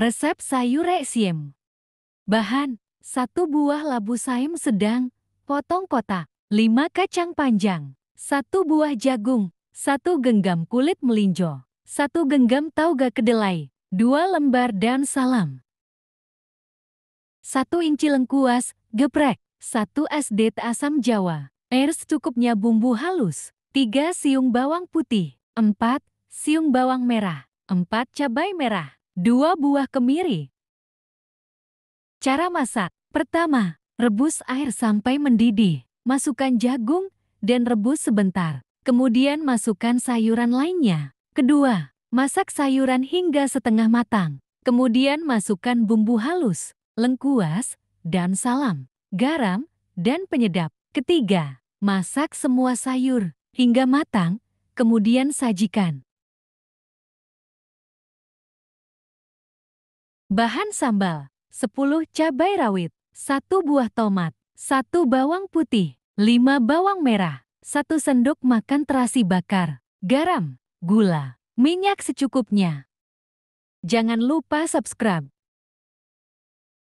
Resep sayur eksiem. Bahan, 1 buah labu saim sedang, potong kotak, 5 kacang panjang, 1 buah jagung, 1 genggam kulit melinjo, 1 genggam tauga kedelai, 2 lembar dan salam. 1 inci lengkuas, geprek, 1 asdet asam jawa, air secukupnya bumbu halus, 3 siung bawang putih, 4 siung bawang merah, 4 cabai merah, 2 buah kemiri. Cara masak. Pertama, rebus air sampai mendidih. Masukkan jagung dan rebus sebentar. Kemudian masukkan sayuran lainnya. Kedua, masak sayuran hingga setengah matang. Kemudian masukkan bumbu halus, lengkuas, dan salam, garam, dan penyedap. Ketiga, masak semua sayur hingga matang, kemudian sajikan. Bahan sambal, 10 cabai rawit, 1 buah tomat, 1 bawang putih, 5 bawang merah, 1 sendok makan terasi bakar, garam, gula, minyak secukupnya. Jangan lupa subscribe.